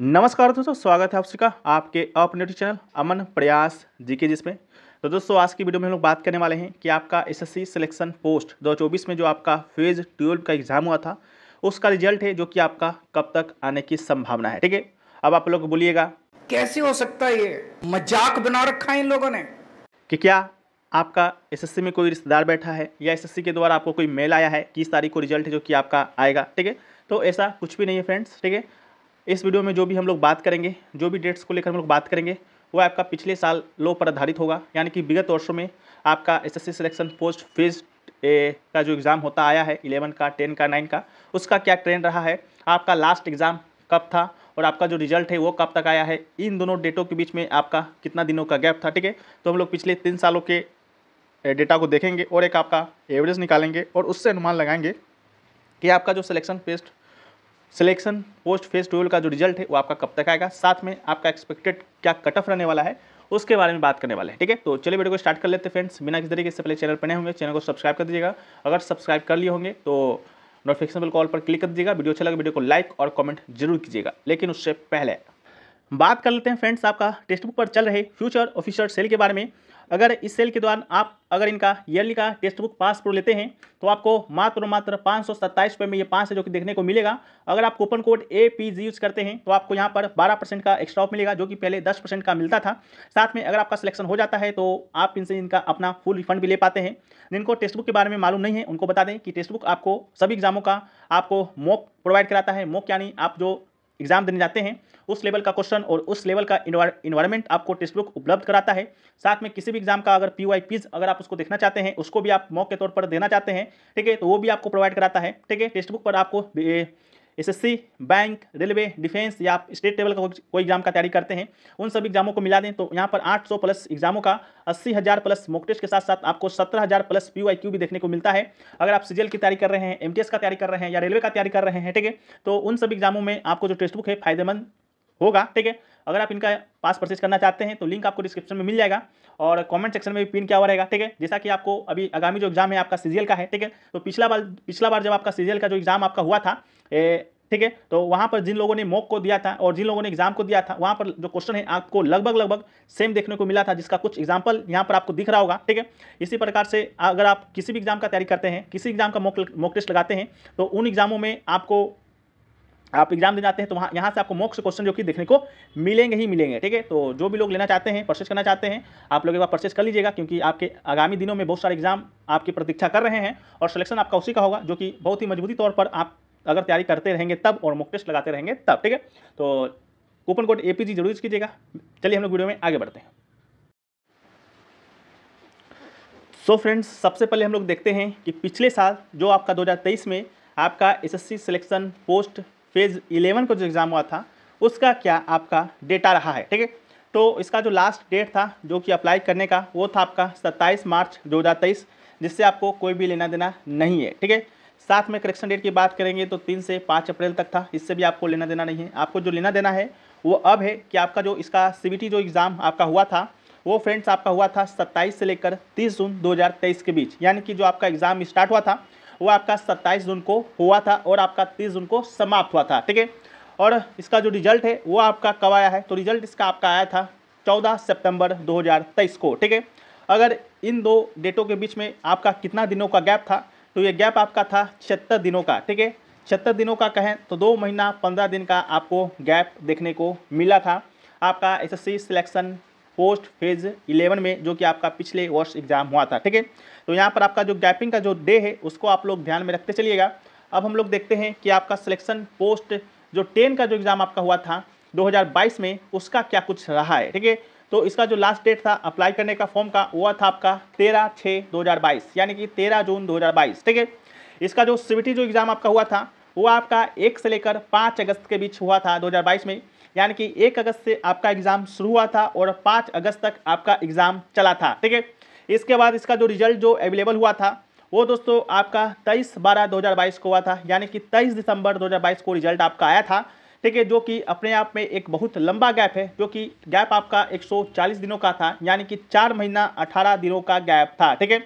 नमस्कार दोस्तों स्वागत है आप सबका आपके अपने यूट्यूब चैनल अमन प्रयास जी के जिसमें तो दोस्तों आज की वीडियो में हम लोग बात करने वाले हैं कि आपका एसएससी सिलेक्शन पोस्ट 2024 में जो आपका फेज़ ट्वेल्व का एग्ज़ाम हुआ था उसका रिजल्ट है जो कि आपका कब तक आने की संभावना है ठीक है अब आप लोग बोलिएगा कैसे हो सकता है ये मजाक बना रखा है इन लोगों ने कि क्या आपका एस में कोई रिश्तेदार बैठा है या एस के द्वारा आपको कोई मेल आया है किस तारीख को रिजल्ट है जो कि आपका आएगा ठीक है तो ऐसा कुछ भी नहीं है फ्रेंड्स ठीक है इस वीडियो में जो भी हम लोग बात करेंगे जो भी डेट्स को लेकर हम लोग बात करेंगे वो आपका पिछले साल लो पर आधारित होगा यानी कि विगत वर्षों में आपका SSC selection post phase A का जो एग्ज़ाम होता आया है इलेवन का टेन का नाइन का उसका क्या ट्रेंड रहा है आपका लास्ट एग्ज़ाम कब था और आपका जो रिजल्ट है वो कब तक आया है इन दोनों डेटों के बीच में आपका कितना दिनों का गैप था ठीक है तो हम लोग पिछले तीन सालों के डेटा को देखेंगे और एक आपका एवरेज निकालेंगे और उससे अनुमान लगाएंगे कि आपका जो सिलेक्शन पेस्ट सिलेक्शन पोस्ट फेस ट्वेल्व का जो रिजल्ट है वो आपका कब तक आएगा साथ में आपका एक्सपेक्टेड क्या कट ऑफ रहने वाला है उसके बारे में बात करने वाले हैं ठीक है तो चलिए वीडियो को स्टार्ट कर लेते हैं फ्रेंड्स बिना किसी तरीके से पहले चैनल पर नए होंगे चैनल को सब्सक्राइब कर दीजिएगा अगर सब्सक्राइब कर लिए होंगे तो नोटिफिकेशन बिल कॉल पर क्लिक कर दीजिएगा वीडियो अच्छा लगा वीडियो को लाइक और कमेंट जरूर कीजिएगा लेकिन उससे पहले बात कर लेते हैं फ्रेंड्स आपका टेक्स्ट बुक पर चल रहे फ्यूचर ऑफिसर सेल के बारे में अगर इस सेल के दौरान आप अगर इनका ईयरली का टेक्स्ट बुक पास प्रो लेते हैं तो आपको मात्र मात्र पाँच सौ सत्ताईस रुपये में ये पाँच है जो कि देखने को मिलेगा अगर आप coupon code A P G use करते हैं तो आपको यहाँ पर बारह परसेंट का एक्स्ट्रा ऑफ मिलेगा जो कि पहले दस परसेंट का मिलता था साथ में अगर आपका सिलेक्शन हो जाता है तो आप इनसे इनका अपना फुल रिफंड भी ले पाते हैं जिनको टेक्स्ट बुक के बारे में मालूम नहीं है उनको बता दें कि टेक्स्ट बुक आपको सभी एग्जामों का आपको मॉक प्रोवाइड कराता है मॉक यानी आप जो एग्जाम देने जाते हैं उस लेवल का क्वेश्चन और उस लेवल का इन्वायरमेंट आपको टेक्स्ट बुक उपलब्ध कराता है साथ में किसी भी एग्जाम का अगर पी वाई पीज अगर आप उसको देखना चाहते हैं उसको भी आप मौके के तौर पर देना चाहते हैं ठीक है तो वो भी आपको प्रोवाइड कराता है ठीक है टेक्स्ट बुक पर आपको एसएससी बैंक रेलवे डिफेंस या आप स्टेट लेवल का कोई एग्जाम का तैयारी करते हैं उन सब एग्जामों को मिला दें तो यहाँ पर 800 प्लस एग्जामों का 80000 प्लस मॉक टेस्ट के साथ साथ आपको 17000 प्लस पी भी देखने को मिलता है अगर आप सीजीएल की तैयारी कर रहे हैं एमटीएस का तैयारी कर रहे हैं या रेलवे का तैयारी कर रहे हैं ठीक है तो उन सब एग्जामों में आपको जो टेक्स्ट बुक है फायदेमंद होगा ठीक है अगर आप इनका पास परचेज करना चाहते हैं तो लिंक आपको डिस्क्रिप्शन में मिल जाएगा और कमेंट सेक्शन में भी पिन क्या हुआ रहेगा ठीक है जैसा कि आपको अभी आगामी जो एग्जाम है आपका सीजीएल का है ठीक है तो पिछला बार पिछला बार जब आपका सीजीएल का जो एग्जाम आपका हुआ था ठीक है तो वहाँ पर जिन लोगों ने मॉक को दिया था और जिन लोगों ने एग्जाम को दिया था वहाँ पर जो क्वेश्चन है आपको लगभग लगभग सेम देखने को मिला था जिसका कुछ एग्जाम्पल यहाँ पर आपको दिख रहा होगा ठीक है इसी प्रकार से अगर आप किसी भी एग्जाम का तैयारी करते हैं किसी एग्जाम का मॉक टेस्ट लगाते हैं तो उन एग्जामों में आपको आप एग्जाम देने जाते हैं तो वहाँ यहाँ से आपको मोक्स क्वेश्चन जो कि देखने को मिलेंगे ही मिलेंगे ठीक है तो जो भी लोग लेना चाहते हैं परचेस करना चाहते हैं आप लोग एक बार परचेस कर लीजिएगा क्योंकि आपके आगामी दिनों में बहुत सारे एग्जाम आपकी प्रतीक्षा कर रहे हैं और सिलेक्शन आपका उसी का होगा जो कि बहुत ही मजबूती तौर पर आप अगर तैयारी करते रहेंगे तब और मॉक टेस्ट लगाते रहेंगे तब ठीक है तो coupon code A P G जरूर यूज़ कीजिएगा चलिए हम लोग वीडियो में आगे बढ़ते हैं सो फ्रेंड्स सबसे पहले हम लोग देखते हैं कि पिछले साल जो आपका तेईस में आपका S C selection post phase eleven का जो एग्ज़ाम हुआ था उसका क्या आपका डेटा रहा है ठीक है तो इसका जो लास्ट डेट था जो कि अप्लाई करने का वो था आपका 27 मार्च 2023 जिससे आपको कोई भी लेना देना नहीं है ठीक है साथ में करेक्शन डेट की बात करेंगे तो तीन से पाँच अप्रैल तक था इससे भी आपको लेना देना नहीं है आपको जो लेना देना है वो अब है कि आपका जो इसका सी जो एग्ज़ाम आपका हुआ था वो फ्रेंड्स आपका हुआ था सत्ताईस से लेकर तीस जून दो के बीच यानी कि जो आपका एग्ज़ाम स्टार्ट हुआ था वो आपका सत्ताईस जून को हुआ था और आपका तीस जून को समाप्त हुआ था ठीक है और इसका जो रिजल्ट है वो आपका कब आया है तो रिजल्ट इसका आपका आया था चौदह सितंबर 2023 को ठीक है अगर इन दो डेटों के बीच में आपका कितना दिनों का गैप था तो ये गैप आपका था छिहत्तर दिनों का ठीक है छिहत्तर दिनों का कहें तो दो महीना पंद्रह दिन का आपको गैप देखने को मिला था आपका SSC selection post phase eleven में जो कि आपका पिछले वर्ष एग्जाम हुआ था ठीक है तो यहाँ पर आपका जो गैपिंग का जो डे है उसको आप लोग ध्यान में रखते चलिएगा अब हम लोग देखते हैं कि आपका सिलेक्शन पोस्ट जो टेन का जो एग्ज़ाम आपका हुआ था 2022 में उसका क्या कुछ रहा है ठीक है तो इसका जो लास्ट डेट था अप्लाई करने का फॉर्म का हुआ था आपका तेरह छः दो यानी कि तेरह जून दो ठीक है इसका जो सीबीटी जो एग्ज़ाम आपका हुआ था वो आपका एक से लेकर पाँच अगस्त के बीच हुआ था दो में यानी कि एक अगस्त से आपका एग्जाम शुरू हुआ था और पाँच अगस्त तक आपका एग्जाम चला था ठीक है इसके बाद इसका जो रिजल्ट जो अवेलेबल हुआ था वो दोस्तों आपका तेईस बारह 2022 को हुआ था यानी कि तेईस दिसंबर 2022 को रिजल्ट आपका आया था ठीक है जो कि अपने आप में एक बहुत लंबा गैप है जो कि गैप आपका 140 दिनों का था यानी कि चार महीना 18 दिनों का गैप था ठीक है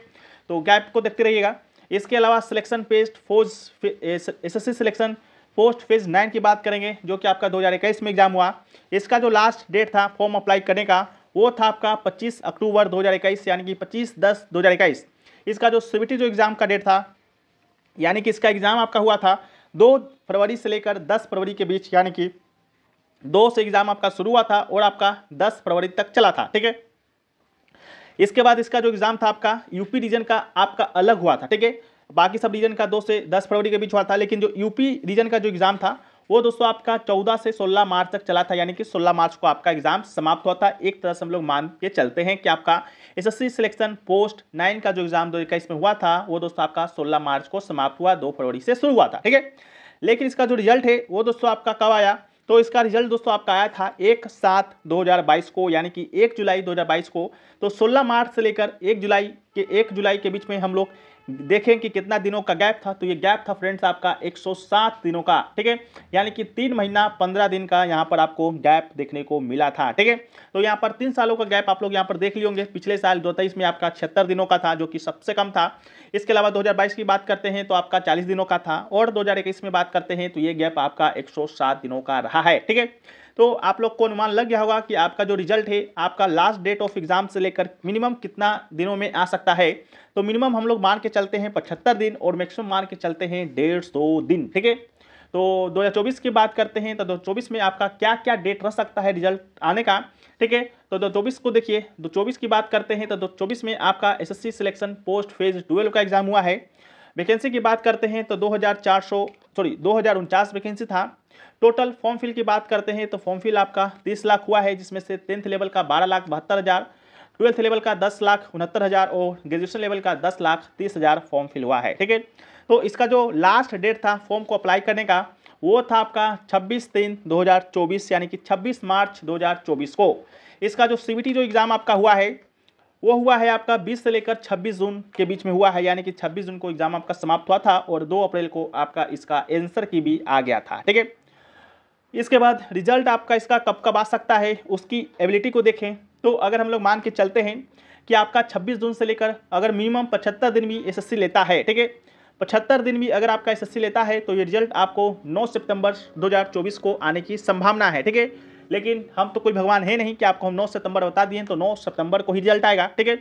तो गैप को देखते रहिएगा इसके अलावा सिलेक्शन पेस्ट फोज S S selection post phase nine की बात करेंगे जो कि आपका दो में एग्जाम हुआ इसका जो लास्ट डेट था फॉर्म अप्लाई करने का वो था आपका 25 अक्टूबर 2021 यानी कि 25 दस 2021 इसका जो सीबीटी जो एग्ज़ाम का डेट था यानी कि इसका एग्ज़ाम आपका हुआ था दो फरवरी से लेकर दस फरवरी के बीच यानी कि दो से एग्ज़ाम आपका शुरू हुआ था और आपका दस फरवरी तक चला था ठीक है इसके बाद इसका जो एग्ज़ाम था आपका यूपी रीजन का आपका अलग हुआ था ठीक है बाकी सब रीजन का दो से दस फरवरी के बीच हुआ था लेकिन जो यूपी रीजन का जो एग्ज़ाम था वो दोस्तों आपका चौदह से सोलह मार्च तक चला था यानी कि सोलह मार्च को आपका एग्जाम समाप्त हुआ था एक तरह से हम लोग मान के चलते हैं कि आपका एसएससी सिलेक्शन पोस्ट नाइन का जो एग्जाम दो में हुआ था वो दोस्तों आपका सोलह मार्च को समाप्त हुआ दो फरवरी से शुरू हुआ था ठीक है लेकिन इसका जो रिजल्ट है वो दोस्तों आपका कब आया तो इसका रिजल्ट दोस्तों आपका आया था एक सात 2022 को यानी कि एक जुलाई 2022 को तो 16 मार्च से लेकर एक जुलाई के एक जुलाई के बीच में हम लोग देखें कि कितना दिनों का गैप था तो ये गैप था फ्रेंड्स आपका 107 दिनों का ठीक है यानी कि तीन महीना पंद्रह दिन का यहाँ पर आपको गैप देखने को मिला था ठीक है तो यहाँ पर तीन सालों का गैप आप लोग यहाँ पर देख लिए होंगे पिछले साल दो में आपका छिहत्तर दिनों का था जो कि सबसे कम था इसके अलावा दो की बात करते हैं तो आपका चालीस दिनों का था और दो में बात करते हैं तो ये गैप आपका एक दिनों का रहा है ठीक है तो आप लोग को अनुमान लग गया होगा कि आपका जो रिजल्ट है आपका लास्ट डेट ऑफ एग्जाम से लेकर मिनिमम कितना दिनों में आ सकता है तो मिनिमम हम लोग मान के चलते हैं पचहत्तर दिन और मैक्सिमम मान के चलते हैं डेढ़ सौ दिन ठीक है तो 2024 की बात करते हैं तो 2024 में आपका क्या क्या डेट रह सकता है रिजल्ट आने का ठीक है तो 2024 को देखिए 2024 की बात करते हैं तो 2024 में आपका एसएससी सिलेक्शन पोस्ट फेज 12 का एग्जाम हुआ है वैकेंसी की बात करते हैं तो दो सॉरी दो वैकेंसी था टोटल फॉर्म फिल की बात करते हैं तो फॉर्म फिल आपका तीस लाख हुआ है जिसमें से टेंथ लेवल का बारह लाख बहत्तर हज़ार ट्वेल्थ लेवल का दस लाख उनहत्तर हज़ार और ग्रेजुएशन लेवल का दस लाख तीस हज़ार फॉर्म फिल हुआ है ठीक है तो इसका जो लास्ट डेट था फॉर्म को अप्लाई करने का वो था आपका 26 तीन 2024 यानी कि 26 मार्च 2024 को इसका जो सीबीटी जो एग्ज़ाम आपका हुआ है वो हुआ है आपका 20 से लेकर 26 जून के बीच में हुआ है यानी कि 26 जून को एग्जाम आपका समाप्त हुआ था और 2 अप्रैल को आपका इसका आंसर की भी आ गया था ठीक है इसके बाद रिजल्ट आपका इसका कब कब आ सकता है उसकी एबिलिटी को देखें तो अगर हम लोग मान के चलते हैं कि आपका 26 जून से लेकर अगर मिनिमम पचहत्तर दिन भी एस लेता है ठीक है पचहत्तर दिन भी अगर आपका एस लेता है तो ये रिजल्ट आपको 9 सितंबर 2024 को आने की संभावना है ठीक है लेकिन हम तो कोई भगवान है नहीं कि आपको हम नौ सितंबर बता दिए तो नौ सितंबर को ही रिजल्ट आएगा ठीक है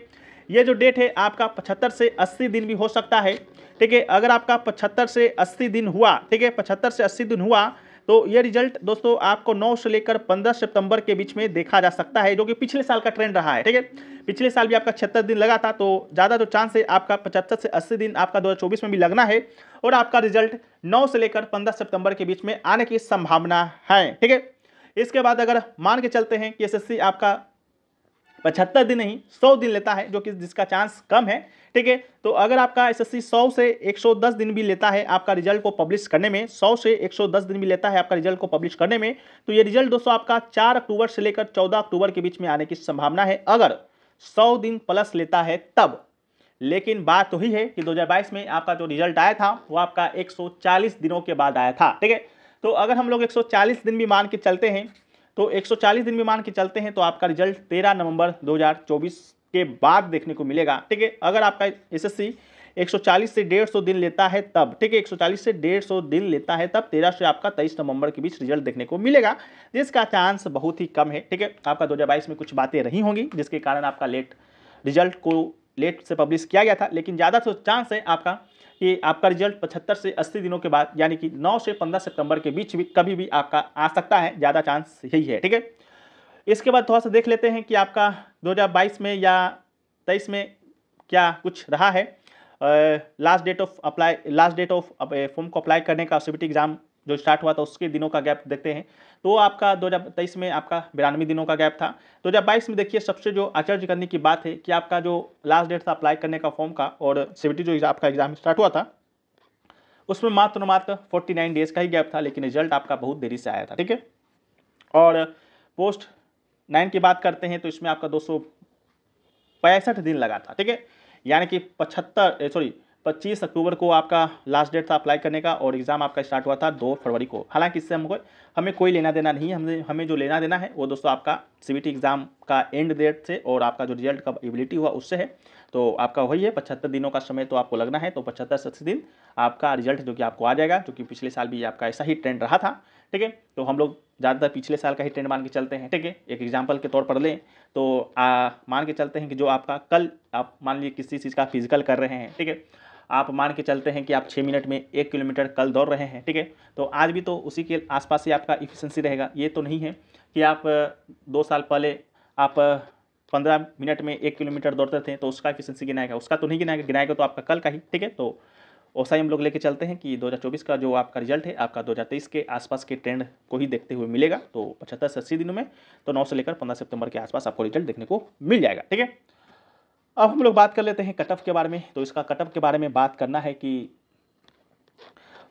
ये जो डेट है आपका पचहत्तर से अस्सी दिन भी हो सकता है ठीक है अगर आपका पचहत्तर से अस्सी दिन हुआ ठीक है पचहत्तर से अस्सी दिन हुआ तो ये रिजल्ट दोस्तों आपको 9 से लेकर 15 सितंबर के बीच में देखा जा सकता है जो कि पिछले साल का ट्रेंड रहा है ठीक है पिछले साल भी आपका छिहत्तर दिन लगा था तो ज़्यादा जो तो चांस है आपका पचहत्तर से 80 दिन आपका 2024 में भी लगना है और आपका रिजल्ट 9 से लेकर 15 सितंबर के बीच में आने की संभावना है ठीक है इसके बाद अगर मान के चलते हैं कि एस आपका पचहत्तर दिन नहीं सौ दिन लेता है जो कि जिसका चांस कम है ठीक है तो अगर आपका एसएससी 100 से 110 दिन भी लेता है आपका रिजल्ट को पब्लिश करने में 100 से 110 दिन भी लेता है आपका रिजल्ट को पब्लिश करने में तो ये रिजल्ट दोस्तों आपका 4 अक्टूबर से लेकर 14 अक्टूबर के बीच में आने की संभावना है अगर 100 दिन प्लस लेता है तब लेकिन बात वही तो है कि दो में आपका जो रिजल्ट आया था वो आपका एक दिनों के बाद आया था ठीक है तो अगर हम लोग 140 दिन भी मान के चलते हैं तो 140 दिन भी मान के चलते हैं तो आपका रिजल्ट 13 नवंबर 2024 के बाद देखने को मिलेगा ठीक है अगर आपका एसएससी 140 से डेढ़ सौ दिन लेता है तब ठीक है 140 से डेढ़ सौ दिन लेता है तब 13 से आपका 23 नवंबर के बीच रिजल्ट देखने को मिलेगा जिसका चांस बहुत ही कम है ठीक है आपका 2022 में कुछ बातें रही होंगी जिसके कारण आपका लेट रिजल्ट को लेट से पब्लिश किया गया था लेकिन ज़्यादा तो चांस है आपका कि आपका रिजल्ट पचहत्तर से अस्सी दिनों के बाद यानी कि नौ से पंद्रह सितंबर के बीच भी कभी भी आपका आ सकता है ज़्यादा चांस यही है ठीक है इसके बाद थोड़ा सा देख लेते हैं कि आपका दो में या तेईस में क्या कुछ रहा है last date of apply last date of form को अप्लाई करने का सी एग्ज़ाम जो स्टार्ट हुआ था उसके दिनों का गैप देखते हैं तो आपका 2023 में आपका बिरानवे दिनों का गैप था 2022 में देखिए सबसे जो आश्चर्य करने की बात है कि आपका जो लास्ट डेट था अप्लाई करने का फॉर्म का और सीबीटी जो आपका एग्जाम स्टार्ट हुआ था उसमें मात्र मात्र 49 डेज का ही गैप था लेकिन रिजल्ट आपका बहुत देरी से आया था ठीक है और पोस्ट नाइन की बात करते हैं तो इसमें आपका दो दिन लगा था ठीक है यानी कि पचहत्तर सॉरी 25 अक्टूबर को आपका लास्ट डेट था अप्लाई करने का और एग्ज़ाम आपका स्टार्ट हुआ था दो फरवरी को हालांकि इससे हमको हमें कोई लेना देना नहीं है हमें हमें जो लेना देना है वो दोस्तों आपका सी एग्ज़ाम का एंड डेट से और आपका जो रिजल्ट का एबिलिटी हुआ उससे है तो आपका वही है पचहत्तर दिनों का समय तो आपको लगना है तो पचहत्तर से दिन आपका रिजल्ट जो कि आपको आ जाएगा जो कि पिछले साल भी आपका ऐसा ही ट्रेंड रहा था ठीक है तो हम लोग ज़्यादातर पिछले साल का ही ट्रेंड मान के चलते हैं ठीक है एक एग्जाम्पल के तौर पर लें तो मान के चलते हैं कि जो आपका कल आप मान लीजिए किसी चीज़ का फिजिकल कर रहे हैं ठीक है आप मान के चलते हैं कि आप छः मिनट में एक किलोमीटर कल दौड़ रहे हैं ठीक है तो आज भी तो उसी के आसपास ही आपका इफिशेंसी रहेगा ये तो नहीं है कि आप दो साल पहले आप पंद्रह मिनट में एक किलोमीटर दौड़ते थे तो उसका इफिशेंसी गिनाएगा उसका तो नहीं गिनाएगा गिनाएगा तो आपका कल का ही ठीक है तो ओसा ही हम लोग लेके चलते हैं कि 2024 का जो आपका रिजल्ट है आपका 2023 के आसपास के ट्रेंड को ही देखते हुए मिलेगा तो पचहत्तर से अस्सी दिनों में तो नौ से लेकर पंद्रह सितंबर के आसपास आपको रिजल्ट देखने को मिल जाएगा ठीक है अब हम लोग बात कर लेते हैं कटअप के बारे में तो इसका कटअप के बारे में बात करना है कि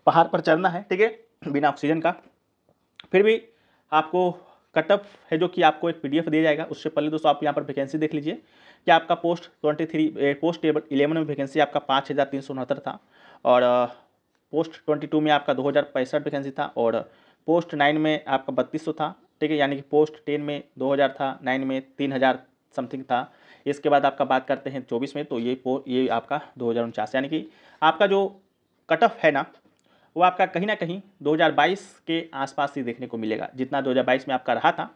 पहाड़ पर चढ़ना है ठीक है बिना ऑक्सीजन का फिर भी आपको कटअप है जो कि आपको एक पीडीएफ दिया जाएगा उससे पहले दोस्तों आप यहाँ पर वैकेंसी देख लीजिए कि आपका post twenty three post eleven में वैकेंसी आपका पाँच हज़ार तीन सौ उनहत्तर था और पोस्ट ट्वेंटी टू में आपका दो हज़ार पैंसठ वैकेंसी था और पोस्ट नाइन में आपका बत्तीस सौ था ठीक है यानी कि पोस्ट टेन में दो हज़ार था नाइन में तीन हज़ार समथिंग था इसके बाद आपका बात करते हैं चौबीस में तो ये ये आपका दो यानी कि आपका जो कट ऑफ है ना वो आपका कहीं ना कहीं 2022 के आसपास ही देखने को मिलेगा जितना 2022 में आपका रहा था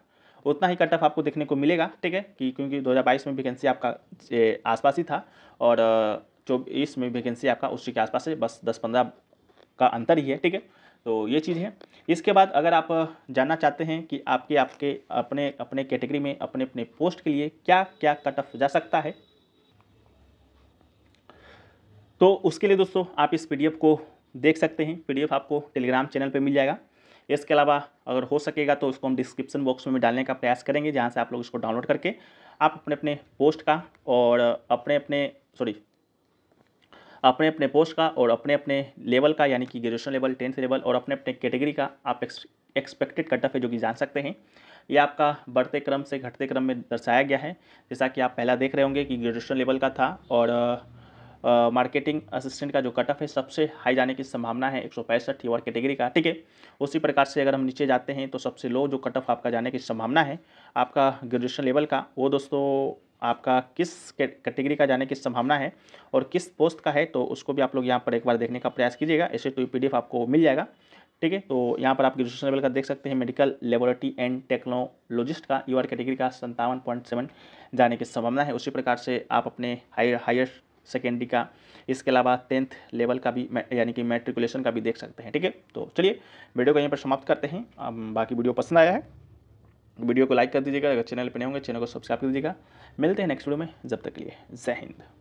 उतना ही कट ऑफ आपको देखने को मिलेगा ठीक है कि क्योंकि 2022 में वैकेंसी आपका आसपास ही था और चौबीस में वैकेंसी आपका उसी के आसपास है बस दस पंद्रह का अंतर ही है ठीक है तो ये चीज़ है इसके बाद अगर आप जानना चाहते हैं कि आपके आपके अपने अपने कैटेगरी में अपने अपने पोस्ट के लिए क्या क्या कट ऑफ जा सकता है तो उसके लिए दोस्तों आप इस पीडीएफ को देख सकते हैं पीडीएफ आपको टेलीग्राम चैनल पे मिल जाएगा इसके अलावा अगर हो सकेगा तो उसको हम डिस्क्रिप्शन बॉक्स में डालने का प्रयास करेंगे जहाँ से आप लोग इसको डाउनलोड करके आप अपने अपने पोस्ट का और अपने अपने सॉरी अपने अपने पोस्ट का और अपने अपने लेवल का यानी कि ग्रेजुएशन लेवल टेंथ लेवल और अपने अपने कैटेगरी का आप एक्सपेक्टेड कट ऑफ है जो कि जान सकते हैं ये आपका बढ़ते क्रम से घटते क्रम में दर्शाया गया है जैसा कि आप पहला देख रहे होंगे कि ग्रेजुएशन लेवल का था और मार्केटिंग असिस्टेंट का जो कट ऑफ है सबसे हाई जाने की संभावना है एक सौ पैंसठ और कैटेगरी का ठीक है उसी प्रकार से अगर हम नीचे जाते हैं तो सबसे लो जो कट ऑफ आपका जाने की संभावना है आपका ग्रेजुएशन लेवल का वो दोस्तों आपका किस कैटेगरी का जाने की संभावना है और किस पोस्ट का है तो उसको भी आप लोग यहाँ पर एक बार देखने का प्रयास कीजिएगा ऐसे टू तो पी आपको मिल जाएगा ठीक है तो यहाँ पर आप ग्रेजुएशन लेवल का देख सकते हैं मेडिकल लेबोरेटरी एंड टेक्नोलॉजिस्ट का यू कैटेगरी का संतावन पॉइंट सेवन जाने की संभावना है उसी प्रकार से आप अपने हायर हायर सेकेंडरी का इसके अलावा टेंथ लेवल का भी यानी कि मेट्रिकुलेशन का भी देख सकते हैं ठीक है तो चलिए वीडियो को यहीं पर समाप्त करते हैं बाकी वीडियो पसंद आया है वीडियो को लाइक कर दीजिएगा अगर चैनल पर नहीं होंगे चैनल को सब्सक्राइब कर दीजिएगा मिलते हैं नेक्स्ट वीडियो में जब तक के लिए जय हिंद